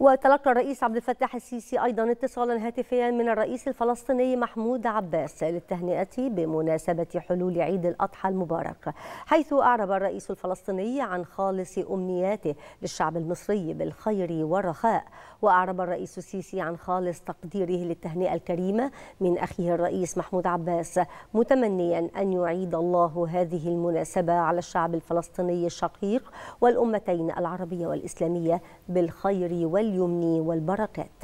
وتلقى الرئيس عبد الفتاح السيسي أيضا اتصالا هاتفيا من الرئيس الفلسطيني محمود عباس للتهنئة بمناسبة حلول عيد الأضحى المبارك حيث أعرب الرئيس الفلسطيني عن خالص أمنياته للشعب المصري بالخير والرخاء وأعرب الرئيس السيسي عن خالص تقديره للتهنئة الكريمة من أخيه الرئيس محمود عباس متمنيا أن يعيد الله هذه المناسبة على الشعب الفلسطيني الشقيق والأمتين العربية والإسلامية بالخير وال واليمن والبركات